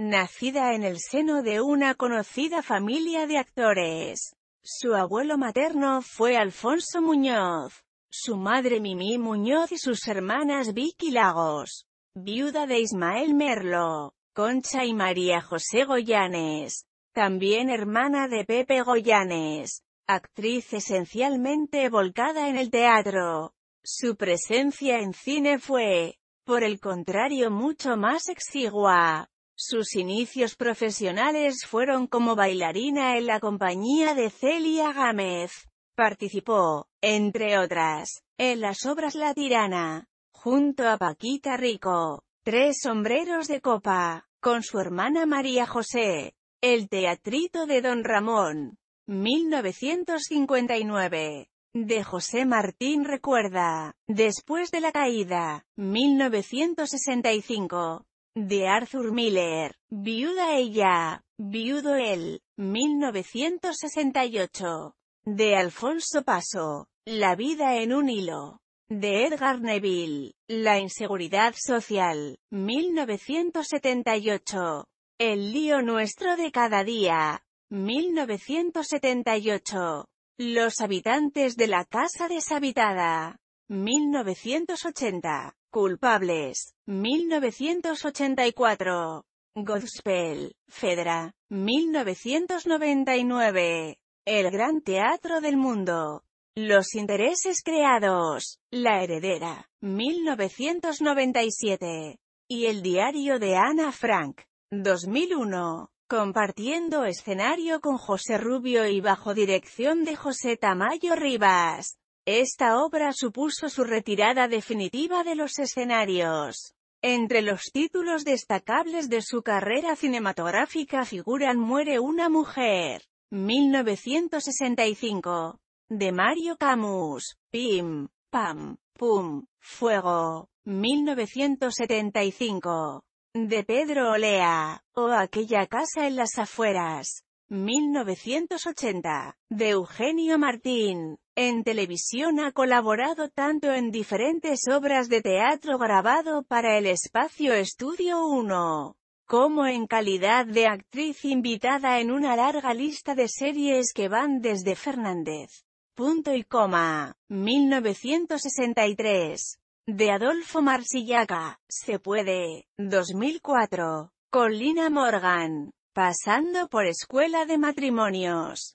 Nacida en el seno de una conocida familia de actores. Su abuelo materno fue Alfonso Muñoz. Su madre Mimi Muñoz y sus hermanas Vicky Lagos. Viuda de Ismael Merlo. Concha y María José Goyanes. También hermana de Pepe Goyanes. Actriz esencialmente volcada en el teatro. Su presencia en cine fue, por el contrario, mucho más exigua. Sus inicios profesionales fueron como bailarina en la compañía de Celia Gámez. Participó, entre otras, en las obras La Tirana, junto a Paquita Rico, Tres Sombreros de Copa, con su hermana María José, El Teatrito de Don Ramón, 1959 de José Martín Recuerda, después de la caída, 1965, de Arthur Miller, Viuda ella, Viudo él, 1968, de Alfonso Paso, La vida en un hilo, de Edgar Neville, La inseguridad social, 1978, El lío nuestro de cada día, 1978, Los habitantes de la casa deshabitada, 1980. Culpables. 1984. Gospel. Fedra. 1999. El Gran Teatro del Mundo. Los intereses creados. La heredera. 1997. Y el diario de Ana Frank. 2001. Compartiendo escenario con José Rubio y bajo dirección de José Tamayo Rivas. Esta obra supuso su retirada definitiva de los escenarios. Entre los títulos destacables de su carrera cinematográfica figuran Muere una mujer, 1965, de Mario Camus, Pim, Pam, Pum, Fuego, 1975, de Pedro Olea, o Aquella casa en las afueras, 1980, de Eugenio Martín, en televisión ha colaborado tanto en diferentes obras de teatro grabado para el espacio Estudio 1, como en calidad de actriz invitada en una larga lista de series que van desde Fernández. Punto y coma, 1963, de Adolfo Marsillaga, Se puede, 2004, con Lina Morgan, pasando por Escuela de Matrimonios.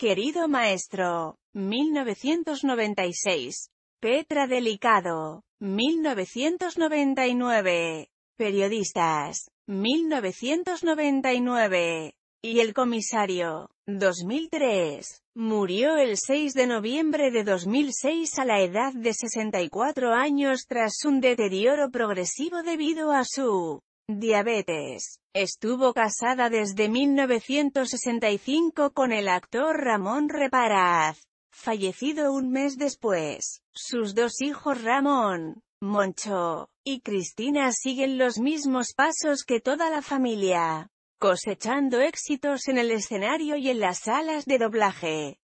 Querido maestro. 1996. Petra Delicado. 1999. Periodistas. 1999. Y el comisario. 2003. Murió el 6 de noviembre de 2006 a la edad de 64 años tras un deterioro progresivo debido a su Diabetes. Estuvo casada desde 1965 con el actor Ramón Reparaz, fallecido un mes después. Sus dos hijos Ramón, Moncho, y Cristina siguen los mismos pasos que toda la familia, cosechando éxitos en el escenario y en las salas de doblaje.